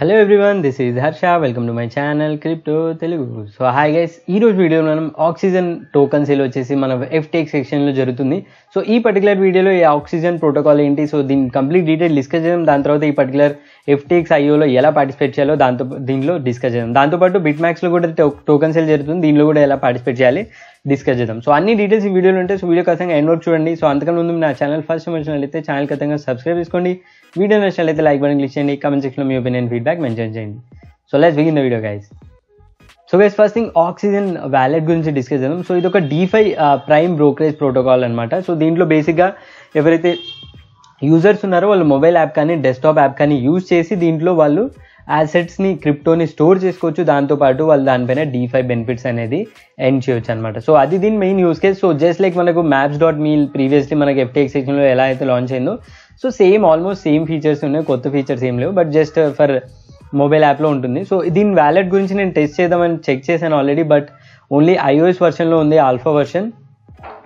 hello everyone this is Harsha welcome to my channel crypto Telugu so hi guys ఈ రోజు video మనం oxygen token sale వచ్చేసి మన section సెక్షన్లో జరుగుతుంది సో ఈ పర్టికులర్ వీడియోలో ఈ ఆక్సిజన్ ప్రోటోకాల్ ఏంటి సో దీని కంప్లీట్ డీటెయిల్ డిస్కస్ చేద్దాం దాని తర్వాత ఈ పర్టికులర్ ఎఫ్టీఎక్స్ ఐఓలో ఎలా పార్టిసిపేట్ చేయాలో దాంతో దీనిలో డిస్కస్ చేద్దాం దాంతోపాటు బిట్ మ్యాక్స్లో కూడా టోకన్ సేల్ జరుగుతుంది దీనిలో కూడా ఎలా పార్టిసిపేట్ చేయాలి డిస్కస్ చేద్దాం సో అన్ని డీటెయిల్స్ ఈ వీడియోలో ఉంటే సో వీడియో ఖచ్చితంగా ఎండ్ చూడండి సో అంతకన్నా ముందు నా ఛానల్ ఫస్ట్ అయితే ఛానల్ ఖచ్చితంగా సబ్స్క్రైబ్ చేసుకోండి వీడియో నచ్చినట్లయితే లైక్ బటన్ క్లిక్ చేయండి కమెంట్ సెక్షన్లో మీ ఒపీనియన్ ఫీడ్బ్యాక్ మెన్షన్ చేయండి so let's begin the video guys so guys first thing oxygen wallet గురించి డిస్కస్ చేద్దాం సో ఇది ఒక డీఫై ప్రైమ్ బ్రోకరేజ్ ప్రోటోకాల్ అనమాట సో దీంట్లో బేసిక్గా ఎవరైతే యూజర్స్ ఉన్నారో వాళ్ళు మొబైల్ యాప్ కానీ డెస్క్టాప్ యాప్ కానీ యూజ్ చేసి దీంట్లో వాళ్ళు యాసెట్స్ని క్రిప్టోని స్టోర్ చేసుకోవచ్చు దాంతోపాటు వాళ్ళు దానిపైన ఫైవ్ బెనిఫిట్స్ అనేది ఎన్ చేయొచ్చు అనమాట సో అది దీని main use case so just like మనకు మ్యాప్స్ డాట్ మీ ప్రీవియస్లీ మనకి ఎఫ్టీఎక్స్ లో ఎలా అయితే లాంచ్ అయిందో so same almost same features ఉన్నాయి కొత్త ఫీచర్స్ ఏం లేవు బట్ జస్ట్ ఫర్ మొబైల్ యాప్లో ఉంటుంది సో దీని వ్యాలెట్ గురించి నేను టెస్ట్ చేద్దామని చెక్ చేశాను ఆల్రెడీ బట్ ఓన్లీ ఐఓఎస్ వర్షన్లో ఉంది ఆల్ఫా వర్షన్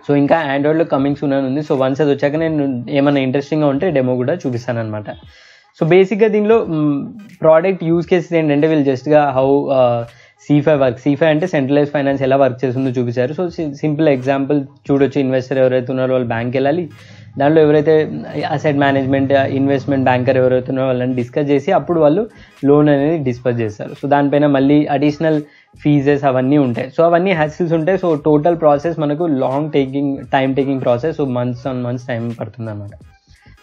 సో ఇంకా ఆండ్రాయిడ్లో కమింగ్స్ ఉన్నాను ఉంది సో వన్స్ అది వచ్చాక నేను ఏమైనా ఇంట్రెస్టింగ్గా ఉంటే డెమో కూడా చూపిస్తాను అనమాట సో బేసిక్గా దీనిలో ప్రోడక్ట్ యూజ్ కేసెస్ ఏంటంటే వీళ్ళు జస్ట్గా హౌ సిఫై వర్క్ సిఫై అంటే సెంట్రలైజ్ ఫైనాన్స్ ఎలా వర్క్ చేస్తుందో చూపించారు సో సింపుల్ ఎగ్జాంపుల్ చూడొచ్చు ఇన్వెస్టర్ ఎవరైతే ఉన్నారో వాళ్ళు బ్యాంక్కి వెళ్ళాలి దాంట్లో ఎవరైతే అసెట్ మేనేజ్మెంట్ ఇన్వెస్ట్మెంట్ బ్యాంకర్ ఎవరైతే ఉన్నారో వాళ్ళని డిస్కస్ చేసి అప్పుడు వాళ్ళు లోన్ అనేది డిస్పస్ చేస్తారు సో దానిపైన మళ్ళీ అడిషనల్ ఫీజెస్ అవన్నీ ఉంటాయి సో అవన్నీ హ్యాసిల్స్ ఉంటాయి సో టోటల్ ప్రాసెస్ మనకు long taking time taking process so months on months time పడుతుంది అన్నమాట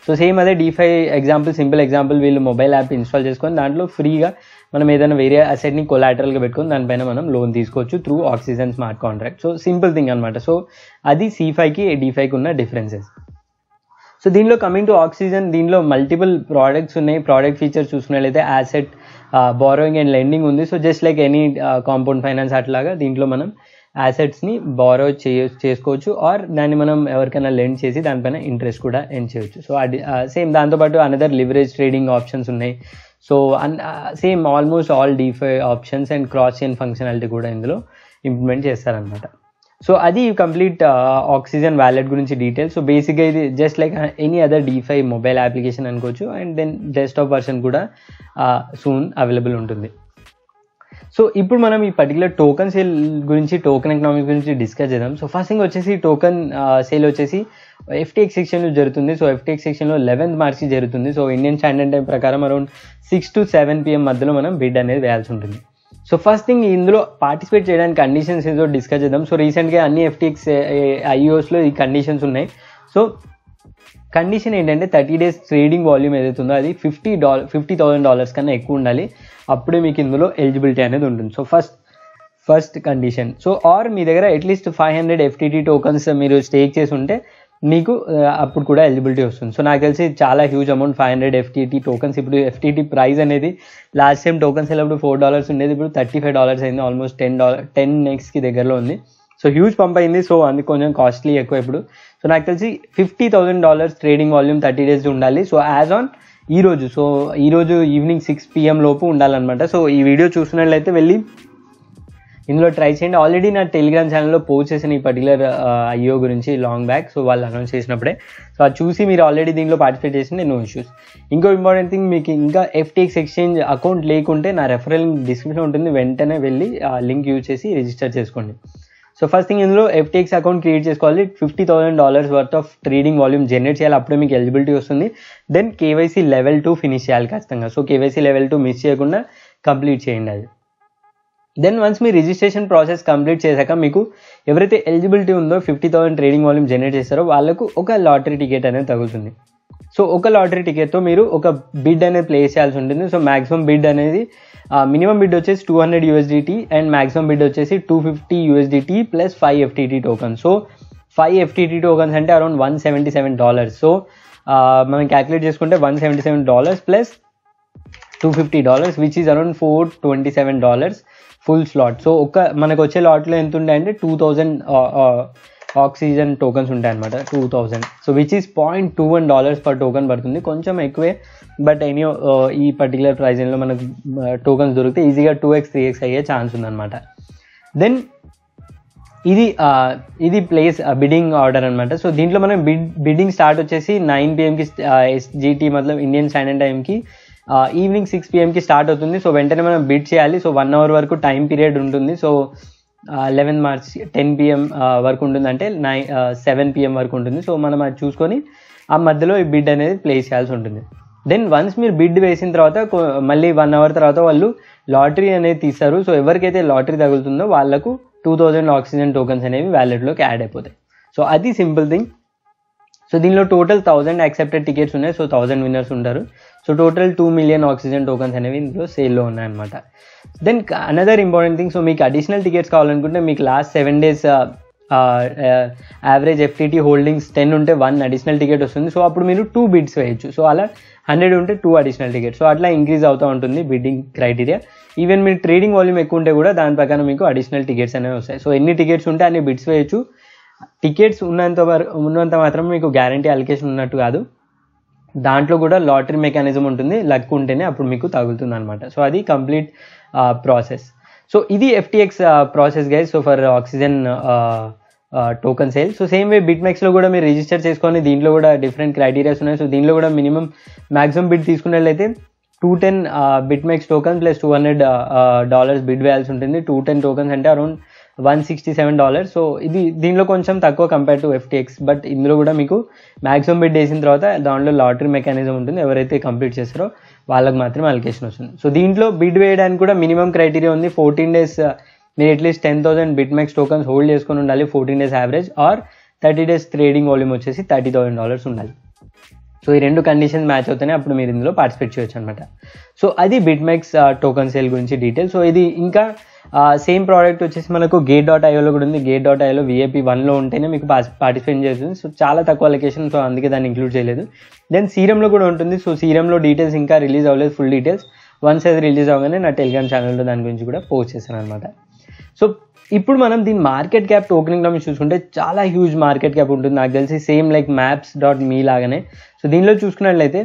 సో సేమ్ అదే డీఫై ఎగ్జాంపుల్ సింపుల్ ఎగ్జాంపుల్ వీళ్ళు మొబైల్ యాప్ ఇన్స్టాల్ చేసుకొని దాంట్లో ఫ్రీగా మనం ఏదైనా వేరే అసెట్ని కొలాటరల్గా పెట్టుకొని దానిపైన మనం లోన్ తీసుకోవచ్చు through oxygen smart contract so simple thing అనమాట సో అది సీఫైకి డీఫైకి ఉన్న డిఫరెన్సెస్ సో దీనిలో కమింగ్ టు ఆక్సిజన్ దీనిలో మల్టిపుల్ ప్రోడక్ట్స్ ఉన్నాయి ప్రోడక్ట్ ఫీచర్స్ చూసుకున్నట్లయితే యాసెట్ బారోయింగ్ అండ్ లెండింగ్ ఉంది so just like any compound finance అట్లాగా దీంట్లో మనం ని బారో చేయ చేసుకోవచ్చు ఆర్ దాన్ని మనం ఎవరికైనా లెండ్ చేసి దానిపైన ఇంట్రెస్ట్ కూడా ఎండ్ చేయొచ్చు సో అది సేమ్ దాంతోపాటు అనదర్ లివరేజ్ ట్రేడింగ్ ఆప్షన్స్ ఉన్నాయి so an same almost all DeFi options and cross chain functionality కూడా ఇందులో ఇంప్లిమెంట్ చేస్తారనమాట సో అది కంప్లీట్ ఆక్సిజన్ వ్యాలెట్ గురించి డీటెయిల్స్ సో బేసిక్గా ఇది just like any other DeFi mobile application అనుకోవచ్చు అండ్ దెన్ డెస్క్టాప్ వర్షన్ కూడా సూన్ అవైలబుల్ ఉంటుంది సో ఇప్పుడు మనం ఈ పర్టికులర్ టోకన్ సేల్ గురించి టోకన్ ఎకనామిక్ గురించి డిస్కస్ చేద్దాం సో ఫస్ట్ థింగ్ వచ్చేసి టోకన్ సేల్ వచ్చేసి ఎఫ్టీఎక్స్ సెక్షన్లో జరుగుతుంది సో ఎఫ్టీఎక్స్ సెక్షన్లో లెవెన్త్ మార్చి జరుగుతుంది సో ఇండియన్ స్టాండర్డ్ టైం ప్రకారం around six to seven PM మధ్యలో మనం బిడ్ అనేది వేయాల్సి ఉంటుంది సో ఫస్ట్ థింగ్ ఇందులో పార్టిసిపేట్ చేయడానికి కండిషన్స్ ఏదో డిస్కస్ చేద్దాం సో రీసెంట్గా అన్ని ఎఫ్టీఎక్స్ ఐఓస్లో ఈ కండిషన్స్ ఉన్నాయి సో కండిషన్ ఏంటంటే థర్టీ డేస్ ట్రేడింగ్ వాల్యూమ్ ఏదైతే ఉందో అది fifty dollar fifty thousand dollars కన్నా ఎక్కువ ఉండాలి అప్పుడే మీకు ఇందులో ఎలిజిబిలిటీ అనేది ఉంటుంది so first first condition so or మీ దగ్గర at least five hundred FTT tokens మీరు స్టేక్ చేసి ఉంటే మీకు uh, అప్పుడు కూడా ఎలిజిబిలిటీ వస్తుంది సో నాకు తెలిసి చాలా huge amount five hundred FTT tokens ఇప్పుడు ఎఫ్టీటీ ప్రైస్ అనేది లాస్ట్ టైం టోకన్స్ వెళ్ళినప్పుడు ఫోర్ డాలర్స్ ఉండేది ఇప్పుడు థర్టీ ఫైవ్ డాలర్స్ అయింది ఆల్మోస్ట్ టెన్ డాలర్ టెన్ నెక్స్ట్కి దగ్గరలో ఉంది సో హ్యూజ్ పంప్ అయింది సో అందుకు కొంచెం కాస్ట్లీ ఎక్కువ ఇప్పుడు సో నాకు తెలిసి fifty thousand dollars trading volume thirty days ఉండాలి సో యాజ్ ఆన్ ఈరోజు సో ఈరోజు ఈవినింగ్ సిక్స్ పిఎం లోపు ఉండాలన్నమాట సో ఈ వీడియో చూసినట్లయితే వెళ్ళి ఇందులో ట్రై చేయండి ఆల్రెడీ నా టెలిగ్రామ్ ఛానల్లో పోస్ట్ చేసిన ఈ పర్టికులర్ ఐఓ గురించి లాంగ్ బ్యాక్ సో వాళ్ళు అనౌన్స్ చేసినప్పుడే సో అది చూసి మీరు ఆల్రెడీ దీంట్లో పార్టిసిపేట్ చేసింది నో ఇష్యూస్ ఇంకో ఇంపార్టెంట్ థింగ్ మీకు ఇంకా ఎఫ్టీఎక్స్ ఎక్స్చేంజ్ అకౌంట్ లేకుంటే నా రెఫరల్ డిస్క్రిప్షన్ ఉంటుంది వెంటనే వెళ్ళి ఆ లింక్ యూజ్ చేసి రిజిస్టర్ చేసుకోండి సో ఫస్ట్ థింగ్ ఇందులో ఎఫ్టీఎక్స్ అకౌంట్ క్రియేట్ చేసుకోవాలి fifty thousand dollars worth of trading volume generate చేయాలి అప్పుడే మీకు ఎలిజిబిలిటీ వస్తుంది then KYC level two finish చేయాలి ఖచ్చితంగా so KYC level two miss చేయకుండా కంప్లీట్ చేయండి అది దెన్ వన్స్ మీ రిజిస్ట్రేషన్ ప్రాసెస్ కంప్లీట్ చేశాక మీకు ఎవరైతే ఎలిజిబిలిటీ ఉందో fifty thousand trading volume generate చేస్తారో వాళ్ళకు ఒక లాటరీ టికెట్ అనేది తగులుతుంది సో ఒక లాటరీ టికెట్తో మీరు ఒక బిడ్ అనేది ప్లేస్ చేయాల్సి ఉంటుంది సో మ్యాక్సిమం బిడ్ అనేది మినిమం బిడ్ వచ్చేసి two hundred USDT and maximum bid వచ్చేసి two fifty USDT plus five FTT token so five FTT tokens అంటే around one seventy seven dollars so మనం క్యాలిక్యులేట్ చేసుకుంటే one seventy seven dollars plus two fifty dollars which is around four twenty seven dollars full slot so ఒక మనకు వచ్చే లాట్లో ఎంత ఉండే అంటే two thousand oxygen tokens ఉంటాయి అనమాట two thousand so which is point two one dollars per token పడుతుంది కొంచెం ఎక్కువే బట్ ఎనీ uh, ఈ పర్టికులర్ ప్రైజెన్లో మనకు టోకన్స్ uh, దొరికితే ఈజీగా టూ ఎక్స్ త్రీ ఎక్స్ అయ్యే ఛాన్స్ ఉందన్నమాట దెన్ ఇది uh, ఇది ప్లేస్ బిడ్డింగ్ ఆర్డర్ అనమాట సో దీంట్లో మనం బిడ్డింగ్ స్టార్ట్ వచ్చేసి నైన్ పిఎంకి ఎస్జిటి మతలబ్ ఇండియన్ స్టాండర్డ్ టైంకి ఈవినింగ్ సిక్స్ పిఎంకి స్టార్ట్ అవుతుంది సో వెంటనే మనం బిడ్ చేయాలి సో వన్ అవర్ వరకు టైం పీరియడ్ ఉంటుంది so eleven March ten PM వరకు ఉంటుంది అంటే నైన్ సెవెన్ పిఎం వరకు ఉంటుంది సో మనం అది చూసుకొని ఆ మధ్యలో ఈ బిడ్ అనేది ప్లేస్ చేయాల్సి ఉంటుంది దెన్ వన్స్ మీరు బిడ్ వేసిన తర్వాత మళ్ళీ వన్ అవర్ తర్వాత వాళ్ళు లాటరీ అనేది తీస్తారు సో ఎవరికైతే లాటరీ తగులుతుందో వాళ్ళకు టూ థౌజండ్ ఆక్సిజన్ టోకన్స్ అనేవి వ్యాలెట్లోకి యాడ్ అయిపోతాయి సో అది సింపుల్ థింగ్ సో దీనిలో టోటల్ థౌజండ్ యాక్సెప్టెడ్ టికెట్స్ ఉన్నాయి సో థౌజండ్ విన్నర్స్ ఉంటారు so total two million oxygen tokens అనేవి ఇందులో సేల్లో ఉన్నాయన్నమాట then another important thing so మీకు అడిషనల్ టికెట్స్ కావాలనుకుంటే మీకు last seven days average FTT holdings ten ఉంటే వన్ అడిషనల్ టికెట్ వస్తుంది సో అప్పుడు మీరు టూ బిడ్స్ వేయచ్చు సో అలా హండ్రెడ్ ఉంటే టూ అడిషనల్ టికెట్ సో అట్లా ఇంక్రీజ్ అవుతూ ఉంటుంది బిడ్డింగ్ క్రైటీరియా ఈవెన్ మీరు ట్రేడింగ్ వాల్యూమ్ ఎక్కువ ఉంటే కూడా దాని ప్రకారం మీకు అడిషనల్ టికెట్స్ అనేవి వస్తాయి సో ఎన్ని టికెట్స్ ఉంటే అన్ని బిడ్స్ వేయచ్చు టికెట్స్ ఉన్నంత వరకు ఉన్నంత మాత్రం మీకు గ్యారంటీ అలికేషన్ ఉన్నట్టు కాదు దాంట్లో కూడా లాటరీ మెకానిజం ఉంటుంది లక్ ఉంటేనే అప్పుడు మీకు తగులుతుంది అనమాట సో అది కంప్లీట్ ప్రాసెస్ సో ఇది FTX process guys so for oxygen token sale so same way లో కూడా మీరు రిజిస్టర్ చేసుకొని దీంట్లో కూడా డిఫరెంట్ క్రైటీరియాస్ ఉన్నాయి సో దీంట్లో కూడా మినిమం మ్యాక్సిమం బిడ్ తీసుకున్నట్లయితే two ten BitMEX token plus two hundred dollars bid వేయాల్సి ఉంటుంది టూ టెన్ టోకన్స్ అంటే around one sixty seven dollar so ఇది దీనిలో కొంచెం తక్కువ కంపేర్ టు ఎఫ్టీఎక్స్ బట్ ఇందులో కూడా మీకు మ్యాక్సిమం బిడ్ వేసిన తర్వాత దాంట్లో లాటరీ మెకానిజం ఉంటుంది ఎవరైతే కంప్లీట్ చేస్తారో వాళ్ళకి మాత్రమే అలికేషన్ వస్తుంది సో దీంట్లో బిడ్ వేయడానికి కూడా మినిమం క్రైటీరియా ఉంది ఫోర్టీన్ డేస్ uh, మీరు at least ten thousand BitMEX tokens hold చేసుకొని ఉండాలి fourteen days average or thirty days trading volume వచ్చేసి థర్టీ థౌసండ్ డాలర్స్ ఉండాలి సో ఈ రెండు కండిషన్ మ్యాచ్ అవుతాయి అప్పుడు మీరు ఇందులో పార్టిసిపేట్ చేయొచ్చు అనమాట సో అది బిట్మెక్స్ టోకన్ సేల్ గురించి డీటెయిల్ సో ఇది ఇంకా సేమ్ uh, ప్రోడక్ట్ వచ్చేసి మనకు గేట్ డాట్ ఐఓలో కూడా ఉంది గేట్ డాట్ ఐఓలో విఏపీ వన్లో ఉంటేనే మీకు పార్టిసిపేట్ చేస్తుంది సో చాలా తక్కువ లొకేషన్ సో అందుకే దాన్ని ఇంక్లూడ్ చేయలేదు దెన్ సీరంలో కూడా ఉంటుంది సో సీరంలో డీటెయిల్స్ ఇంకా రిలీజ్ అవ్వలేదు ఫుల్ డీటెయిల్స్ వన్స్ అది రిలీజ్ అవగానే నా టెలిగ్రామ్ ఛానల్లో దాని గురించి కూడా పోస్ట్ చేశాను అనమాట సో ఇప్పుడు మనం దీని మార్కెట్ క్యాప్ టోకెనింగ్లో మీరు చూసుకుంటే చాలా హ్యూజ్ మార్కెట్ క్యాప్ ఉంటుంది నాకు తెలిసి same like maps dot me లాగానే సో దీనిలో చూసుకున్నట్లయితే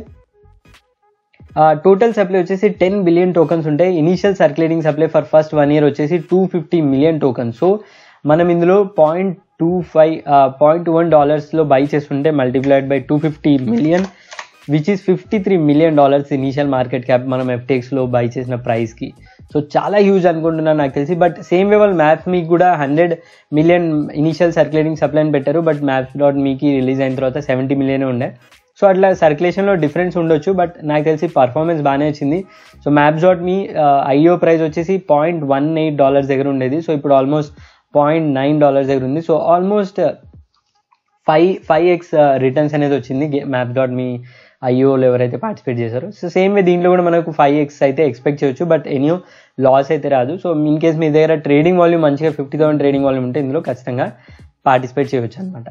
టోటల్ సప్లై వచ్చేసి టెన్ బిలియన్ టోకన్స్ ఉంటాయి initial circulating supply for first one year వచ్చేసి two fifty million tokens so మనం ఇందులో point two five point one డాలర్స్లో బై చేస్తుంటే multiplied by two fifty million which is fifty three million dollars initial market cap మనం ఎఫ్టెక్స్లో by చేసిన ప్రైస్కి so చాలా హ్యూజ్ అనుకుంటున్నాను నాకు తెలిసి బట్ సేమ్ వే వాళ్ళు మ్యాథ్స్ మీకు కూడా హండ్రెడ్ మిలియన్ ఇనిషియల్ సర్క్యులేటింగ్ సప్లైన్ పెట్టారు బట్ మ్యాథ్స్ డాట్ మీకు రిలీజ్ అయిన తర్వాత సెవెంటీ మిలియన్ ఉండే సో అట్లా సర్క్యులేషన్లో డిఫరెన్స్ ఉండొచ్చు బట్ నాకు తెలిసి పర్ఫార్మెన్స్ బాగానే వచ్చింది so maps dot me IO price వచ్చేసి పాయింట్ వన్ ఎయిట్ డాలర్స్ దగ్గర ఉండేది సో ఇప్పుడు ఆల్మోస్ట్ పాయింట్ నైన్ డాలర్స్ దగ్గర ఉంది so almost five five X returns అనేది వచ్చింది మ్యాప్ డాట్ మీ ఐఓలు ఎవరైతే పార్టిసిపేట్ చేశారో సో సేమ్ వే దీంట్లో కూడా మనకు ఫైవ్ ఎక్స్ అయితే ఎక్స్పెక్ట్ చేయొచ్చు బట్ ఎనీ లాస్ అయితే రాదు సో ఇన్ కేస్ మీ దగ్గర ట్రేడింగ్ వాల్యూమ్ మంచిగా ఫిఫ్టీ థౌసండ్ ట్రేడింగ్ వాల్యూమ్ ఉంటే ఇందులో ఖచ్చితంగా పార్టిసిపేట్ చేయవచ్చు అనమాట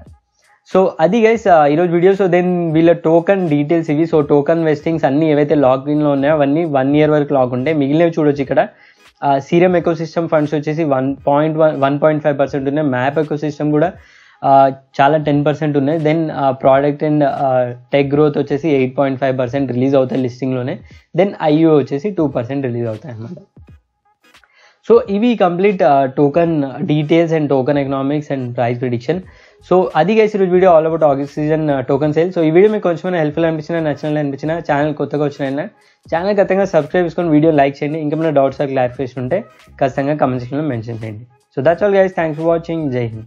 సో అది గైస్ ఈరోజు వీడియో సో దెన్ వీళ్ళ టోకన్ డీటెయిల్స్ ఇవి సో టోకన్ వెస్టింగ్స్ అన్నీ ఏవైతే లాక్ ఉన్నాయో అవన్నీ వన్ ఇయర్ వరకు లాక్ ఉంటాయి మిగిలినవి చూడొచ్చు ఇక్కడ సీరియం ఎకోసిస్టమ్ ఫండ్స్ వచ్చేసి one point one one point five percent ఉన్నాయి మ్యాప్ ఎకోసిస్టమ్ కూడా చాలా టెన్ పర్సెంట్ ఉన్నాయి then product and tech growth వచ్చేసి eight point five percent release అవుతాయి లిస్టింగ్లోనే దెన్ ఐయూ వచ్చేసి టూ పర్సెంట్ రిలీజ్ అవుతాయి అనమాట సో ఇవి complete token details and token economics and price prediction so అది గైస్ ఈరోజు video all about oxygen token sale so ఈ వీడియో మీకు కొంచెం హెల్ప్ఫుల్ అనిపించిన నచ్చినట్లు అనిపించిన ఛానల్ కొత్తగా వచ్చిన ఛానల్ ఖచ్చితంగా సబ్స్క్రైబ్ చేసుకొని వీడియో లైక్ చేయండి ఇంకా మన డౌట్స్ క్లారిఫికేషన్ ఉంటే ఖచ్చితంగా కమెంట్ సెక్షన్లో మెన్షన్ చేయండి so that's all guys thanks for watching జై హింద్